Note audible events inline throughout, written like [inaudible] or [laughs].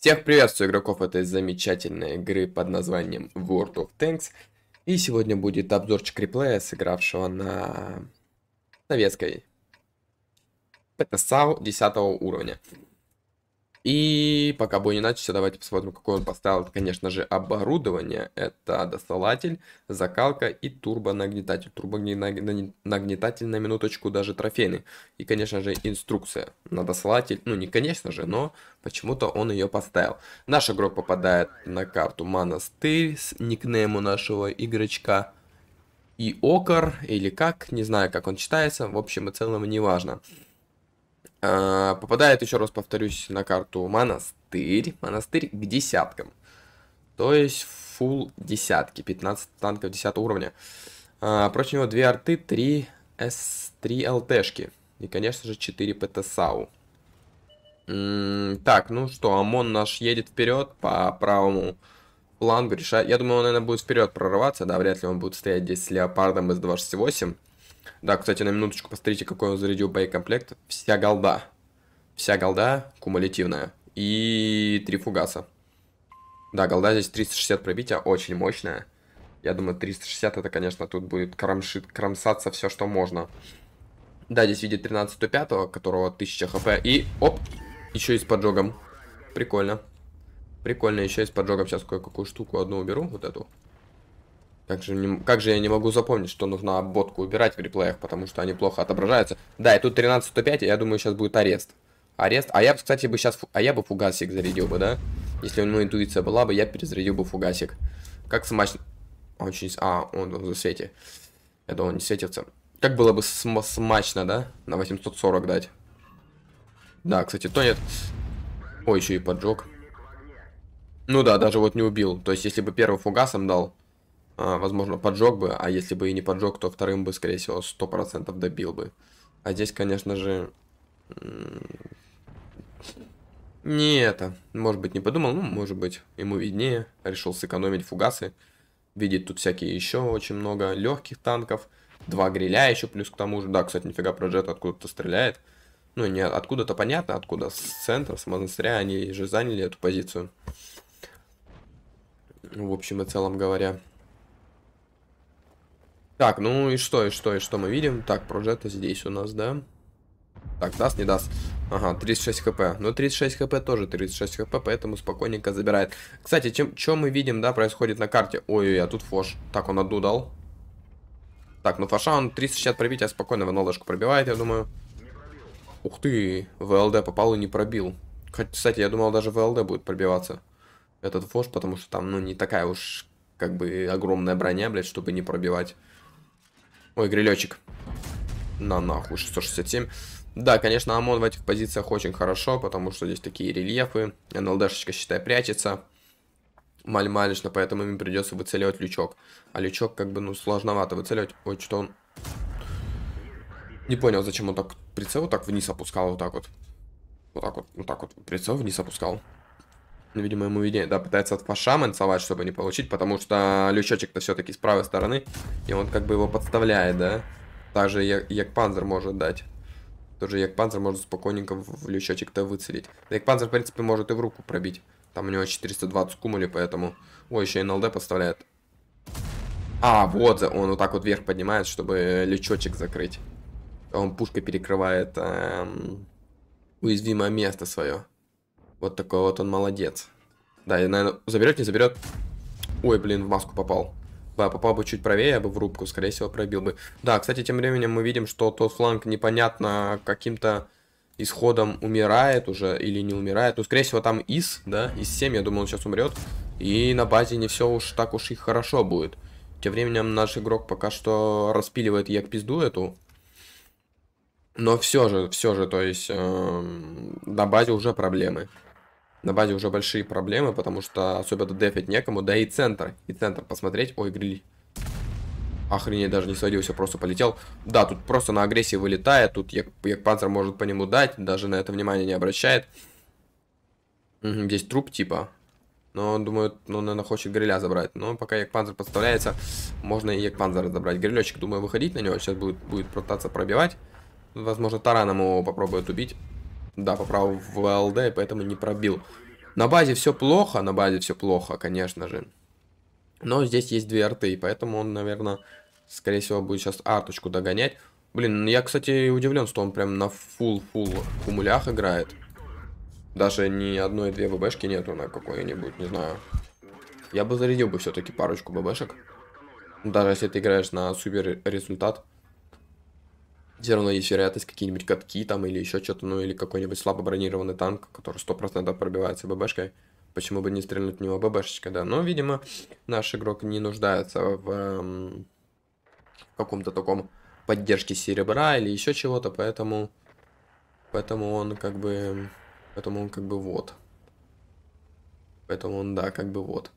Всех приветствую игроков этой замечательной игры под названием World of Tanks. И сегодня будет обзорчик реплея, сыгравшего на советской ПТСАУ 10 уровня. И пока бой не начался, давайте посмотрим, какой он поставил. Это, конечно же, оборудование. Это досылатель, закалка и турбонагнетатель. Турбонагнетатель на минуточку даже трофейный. И, конечно же, инструкция на досылатель. Ну, не конечно же, но почему-то он ее поставил. Наш игрок попадает на карту монастырь с никнеймом нашего игрочка. И окор, или как, не знаю, как он читается. В общем и целом, неважно. важно. А, попадает, еще раз повторюсь, на карту монастырь. Монастырь к десяткам. То есть фул десятки. 15 танков 10 уровня. А, против него 2 арты, 3 С3 ЛТшки. И, конечно же, 4 ПТСАУ. так, ну что, ОМОН наш едет вперед по правому флангу. Я думаю, он, наверное, будет вперед прорываться. Да, вряд ли он будет стоять здесь с Леопардом из 268. Да, кстати, на минуточку посмотрите, какой он зарядил боекомплект. Вся голда. Вся голда кумулятивная. И три фугаса. Да, голда здесь 360 пробития, очень мощная. Я думаю, 360 это, конечно, тут будет крамшит, кромсаться все, что можно. Да, здесь видит 13-5, которого 1000 хп. И, оп, еще и с поджогом. Прикольно. Прикольно, еще и с поджогом. Сейчас кое-какую штуку одну уберу, вот эту. Как же, не, как же я не могу запомнить, что нужно ботку убирать в реплеях, потому что они плохо отображаются. Да, и тут 13.105, и я думаю, сейчас будет арест. Арест. А я, кстати, бы сейчас... А я бы фугасик зарядил бы, да? Если у ну, него интуиция была бы, я перезарядил бы фугасик. Как смачно... А, очень... А, он, он в свете. Это он не светится. Как было бы см смачно, да? На 840 дать. Да, кстати, тонет. Ой, еще и поджог. Ну да, даже вот не убил. То есть, если бы первым фугасом дал, а, возможно, поджег бы, а если бы и не поджег, то вторым бы, скорее всего, сто процентов добил бы. А здесь, конечно же, не это. Может быть, не подумал, ну, может быть, ему виднее. Решил сэкономить фугасы. Видит тут всякие еще очень много легких танков. Два гриля еще плюс к тому же. Да, кстати, нифига про джет откуда-то стреляет. Ну, не откуда-то понятно, откуда. С центра, с монастыря они же заняли эту позицию. В общем и целом говоря. Так, ну и что, и что, и что мы видим? Так, прожета здесь у нас, да? Так, даст, не даст. Ага, 36 хп. Ну, 36 хп тоже 36 хп, поэтому спокойненько забирает. Кстати, чем, чем мы видим, да, происходит на карте? Ой-ой-ой, а тут фош. Так, он одну Так, ну фоша он 360 пробития а спокойно в НЛДшку пробивает, я думаю. Ух ты, ВЛД попал и не пробил. Кстати, я думал, даже ВЛД будет пробиваться. Этот фош, потому что там, ну, не такая уж, как бы, огромная броня, блядь, чтобы не пробивать. Ой, грилечек. На нахуй, 667. Да, конечно, ОМОН в этих позициях очень хорошо, потому что здесь такие рельефы. НЛДшечка, считай, прячется. Маль-малечно, поэтому им придется выцеливать лючок. А лючок, как бы, ну, сложновато выцеливать. Ой, что он... Не понял, зачем он так прицел вот так вниз опускал, вот так вот. Вот так вот, вот так вот прицел вниз опускал. Ну, видимо, ему виднее, да, пытается от фаша мансовать, чтобы не получить, потому что лючочек-то все-таки с правой стороны, и он как бы его подставляет, да. Также Якпанзер может дать. Тоже Якпанзер может спокойненько в, лючочек-то выцелить. Да Якпанзер, в принципе, может и в руку пробить. Там у него 420 кумули, поэтому... Ой, еще и НЛД подставляет А, вот, он вот так вот вверх поднимает, чтобы лючочек закрыть. Он пушкой перекрывает эм, уязвимое место свое. Вот такой вот он молодец. Да, и, наверное, заберет, не заберет. Ой, блин, в маску попал. Да, попал бы чуть правее, я бы в рубку, скорее всего, пробил бы. Да, кстати, тем временем мы видим, что тот фланг непонятно каким-то исходом умирает уже или не умирает. Ну, скорее всего, там ИС, да, ИС-7, я думаю, он сейчас умрет. И на базе не все уж так уж и хорошо будет. Тем временем наш игрок пока что распиливает як пизду эту. Но все же, все же, то есть э, на базе уже проблемы. На базе уже большие проблемы, потому что особенно дефить некому. Да и центр. И центр посмотреть. Ой, гриль. Охренеть, даже не сводился, просто полетел. Да, тут просто на агрессии вылетает. Тут Екпанцер может по нему дать. Даже на это внимание не обращает. Угу, здесь труп типа. Но он думает, ну, наверное, хочет гриля забрать. Но пока Екпанзер подставляется, можно и Екпанзера забрать. Грилечек, думаю, выходить на него. Сейчас будет, будет пытаться пробивать. Возможно, тараном его попробует убить. Да, поправил в ЛД, и поэтому не пробил. На базе все плохо, на базе все плохо, конечно же. Но здесь есть две арты, и поэтому он, наверное, скорее всего, будет сейчас арточку догонять. Блин, ну я, кстати, удивлен, что он прям на фул-фул кумулях играет. Даже ни одной-две ББшки нету на какой-нибудь, не знаю. Я бы зарядил бы все-таки парочку ББшек. Даже если ты играешь на супер результат все равно есть вероятность какие-нибудь катки там или еще что-то, ну или какой-нибудь слабо бронированный танк, который сто процентов пробивается ББшкой. Почему бы не стрельнуть в него ББшечкой, да? Но, видимо, наш игрок не нуждается в эм, каком-то таком поддержке серебра или еще чего-то, поэтому, поэтому он как бы, поэтому он как бы вот. Поэтому он, да, как бы вот.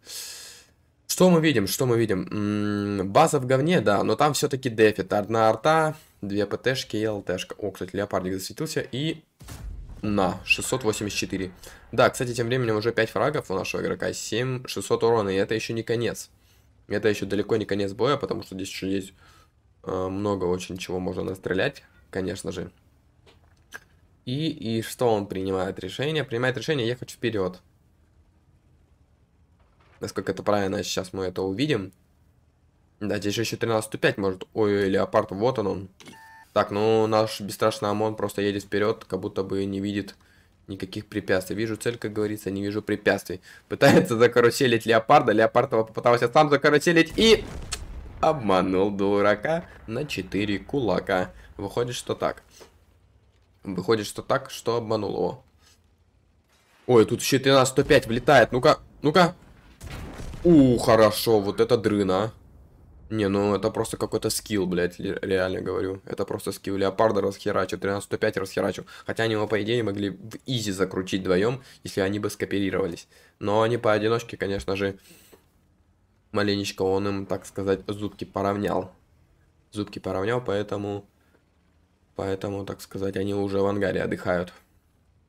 Что мы видим? Что мы видим? М -м, база в говне, да, но там все-таки дефит. Одна арта, Две ПТшки и ЛТшка. О, кстати, леопардик засветился. И на, 684. Да, кстати, тем временем уже 5 фрагов у нашего игрока, 7, 600 урона, и это еще не конец. Это еще далеко не конец боя, потому что здесь еще есть э, много очень чего можно настрелять, конечно же. И, и что он принимает решение? Принимает решение ехать вперед. Насколько это правильно, сейчас мы это увидим. Да, здесь же еще 13.5 может. Ой, леопард, вот он он. Так, ну наш бесстрашный ОМОН просто едет вперед, как будто бы не видит никаких препятствий. Вижу цель, как говорится, не вижу препятствий. [laughs] Пытается закаруселить леопарда. Леопард попытался сам закаруселить и... Обманул дурака на 4 кулака. Выходит, что так. Выходит, что так, что обманул его. Ой, тут еще 13.105 влетает. Ну-ка, ну-ка. У, хорошо, вот это дрына. Не, ну это просто какой-то скилл, блядь, реально говорю. Это просто скилл. Леопарда расхерачу, 13-105 расхерачил. Хотя они его, по идее, могли в изи закрутить вдвоем, если они бы скопировались. Но они поодиночке, конечно же, маленечко он им, так сказать, зубки поравнял. Зубки поравнял, поэтому... Поэтому, так сказать, они уже в ангаре отдыхают.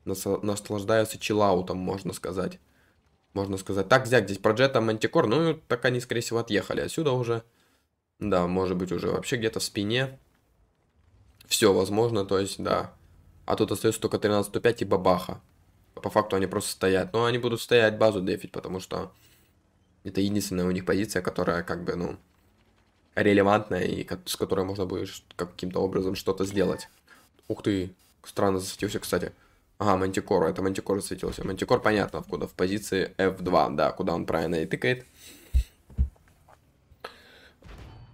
Нас... Наслаждаются чиллаутом, можно сказать. Можно сказать. Так, зяк, здесь про Джета Мантикор. Ну, так они, скорее всего, отъехали отсюда уже. Да, может быть уже вообще где-то в спине. Все возможно, то есть, да. А тут остается только 13-105 и бабаха. По факту они просто стоят. Но они будут стоять базу дефить, потому что это единственная у них позиция, которая как бы, ну, релевантная и с которой можно будет каким-то образом что-то сделать. Ух ты, странно засветился, кстати. Ага, Мантикор, это Мантикор засветился. Мантикор, понятно, откуда, в позиции F2, да, куда он правильно и тыкает.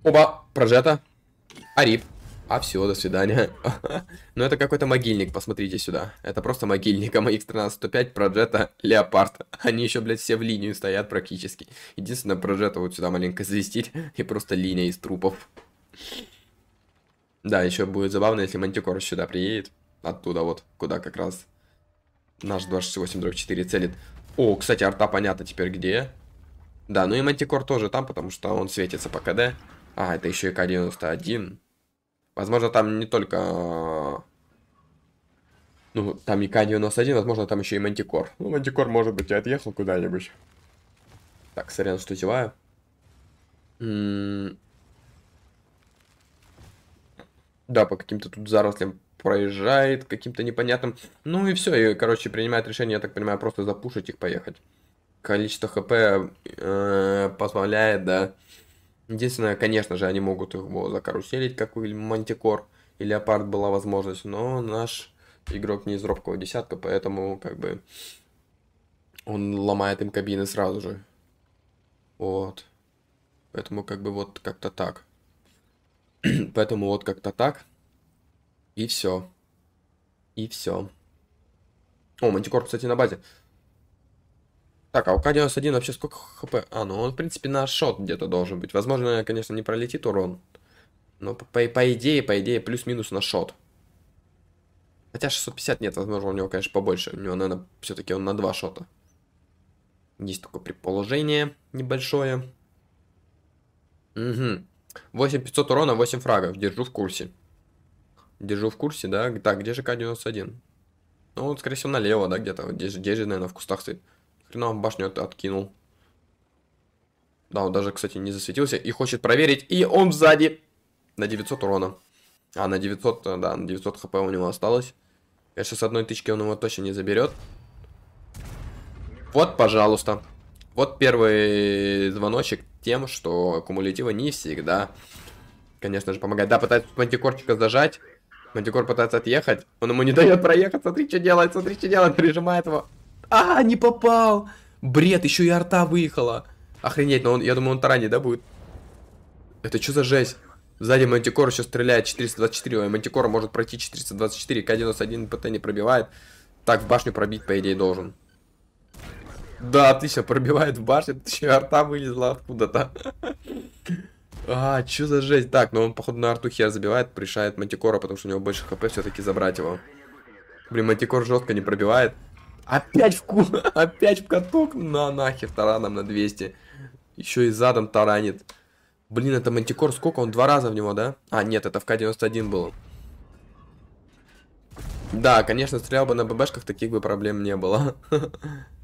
Оба, прожета. Арип. А все, до свидания. [laughs] Но ну, это какой-то могильник, посмотрите сюда. Это просто могильник, а моих 13105, Проджета, Леопард. Они еще, блядь, все в линию стоят практически. Единственное, Проджета вот сюда маленько завестить, [laughs] и просто линия из трупов. Да, еще будет забавно, если Мантикор сюда приедет. Оттуда вот, куда как раз наш 268-4 целит. О, кстати, арта понятно теперь где. Да, ну и Мантикор тоже там, потому что он светится по КД. А, это еще и К-91. Возможно, там не только... Э, ну, там и К-91, возможно, там еще и Мантикор. Ну, Мантикор, может быть, и отъехал куда-нибудь. Так, сорян, что зеваю. М-м-м. да, по каким-то тут зарослям проезжает, каким-то непонятным. Ну и все, и, короче, принимает решение, я так понимаю, просто запушить их, поехать. Количество ХП э, -э позволяет, да, Единственное, конечно же, они могут его закаруселить, как у Мантикор и Леопард была возможность, но наш игрок не из робкого десятка, поэтому как бы он ломает им кабины сразу же. Вот. Поэтому как бы вот как-то так. [clears throat] поэтому вот как-то так. И все. И все. О, Мантикор, кстати, на базе. Так, а у Кадиус 1 вообще сколько хп? А, ну он, в принципе, на шот где-то должен быть. Возможно, конечно, не пролетит урон. Но по, по, по идее, по идее, плюс-минус на шот. Хотя 650 нет, возможно, у него, конечно, побольше. У него, наверное, все-таки он на два шота. Есть такое предположение небольшое. Угу. 8500 урона, 8 фрагов. Держу в курсе. Держу в курсе, да? Так, где же К-91? Ну, вот, скорее всего, налево, да, где-то. Вот здесь, здесь же, наверное, в кустах стоит. Хрена башню от откинул. Да, он даже, кстати, не засветился и хочет проверить. И он сзади на 900 урона. А, на 900, э, да, на 900 хп у него осталось. Я сейчас с одной тычки он его точно не заберет. Вот, пожалуйста. Вот первый звоночек тем, что кумулятива не всегда, конечно же, помогает. Да, пытается мантикорчика зажать. Мантикор пытается отъехать. Он ему не дает проехать. Смотри, что делает, смотри, что делает. Прижимает его. А, не попал! Бред, еще и арта выехала. Охренеть, но он, я думаю, он таранит, да, будет? Это что за жесть? Сзади Мантикор еще стреляет 424. Мантикор может пройти 424. К-91 ПТ не пробивает. Так, в башню пробить, по идее, должен. Да, отлично, пробивает в башню. Тут еще арта вылезла откуда-то. [laughs] А, что за жесть? Так, но ну он, походу, на арту хер забивает, решает Мантикора, потому что у него больше хп все-таки забрать его. Блин, Мантикор жестко не пробивает. Опять в, ку... [laughs] Опять в каток на нахер тараном на 200. Еще и задом таранит. Блин, это Мантикор сколько? Он два раза в него, да? А, нет, это в К-91 было. Да, конечно, стрелял бы на ББшках, таких бы проблем не было. [laughs]